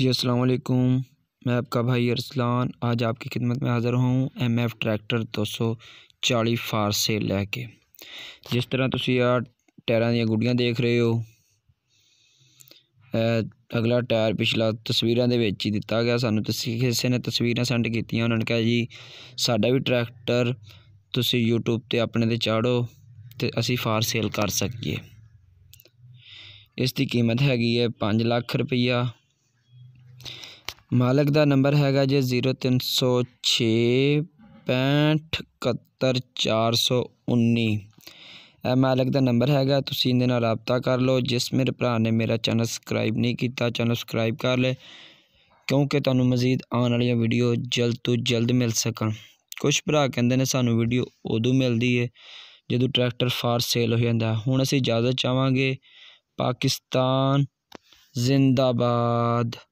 जी असलकुम मैं आपका भाई अरसलान आज आपकी खिदमत में हाज़िर हूँ एम एफ ट्रैक्टर दो सौ ਚਾਲੀ ਫਾਰ ਸੇ ਲੈ ਕੇ ਜਿਸ ਤਰ੍ਹਾਂ ਤੁਸੀਂ ਆ ਟਾਇਰਾਂ ਦੀਆਂ ਗੁੱਡੀਆਂ ਦੇਖ ਰਹੇ ਹੋ ਅਗਲਾ ਟਾਇਰ ਪਿਛਲਾ ਤਸਵੀਰਾਂ ਦੇ ਵਿੱਚ ਹੀ ਦਿੱਤਾ ਗਿਆ ਸਾਨੂੰ ਤੁਸੀਂ ਕਿਸੇ ਨੇ ਤਸਵੀਰਾਂ ਸੈਂਡ ਕੀਤੀਆਂ ਉਹਨਾਂ ਨੇ ਕਿਹਾ ਜੀ ਸਾਡਾ ਵੀ ਟਰੈਕਟਰ ਤੁਸੀਂ YouTube ਤੇ ਆਪਣੇ ਤੇ ਚਾੜੋ ਤੇ ਅਸੀਂ ਫਾਰ ਸੇਲ ਕਰ ਸਕੀਏ ਇਸ ਦੀ ਕੀਮਤ ਹੈਗੀ ਹੈ 5 ਲੱਖ ਰੁਪਈਆ ਮਾਲਕ ਦਾ ਨੰਬਰ ਹੈਗਾ ਜੀ ਜ਼ੀਰੋ ਤਿੰਨ ਇਹ ਮਾਲਕ ਦਾ ਨੰਬਰ ਹੈਗਾ ਤੁਸੀਂ ਇਹਦੇ ਨਾਲ رابطہ ਕਰ ਲਓ ਜਿਸ ਮੇਰੇ ਭਰਾ ਨੇ ਮੇਰਾ ਚੈਨਲ ਸਬਸਕ੍ਰਾਈਬ ਨਹੀਂ ਕੀਤਾ ਚੈਨਲ ਸਬਸਕ੍ਰਾਈਬ ਕਰ ਲੈ ਕਿਉਂਕਿ ਤੁਹਾਨੂੰ ਮਜ਼ੀਦ ਆਉਣ ਵਾਲੀਆਂ ਵੀਡੀਓ ਜਲਦ ਤੋਂ ਜਲਦ ਮਿਲ ਸਕਣ ਕੁਝ ਭਰਾ ਕਹਿੰਦੇ ਨੇ ਸਾਨੂੰ ਵੀਡੀਓ ਉਦੋਂ ਮਿਲਦੀ ਏ ਜਦੋਂ ਟਰੈਕਟਰ ਫਾਰ ਸੇਲ ਹੋ ਜਾਂਦਾ ਹੁਣ ਅਸੀਂ ਇਜਾਜ਼ਤ ਚਾਹਾਂਗੇ ਪਾਕਿਸਤਾਨ ਜ਼ਿੰਦਾਬਾਦ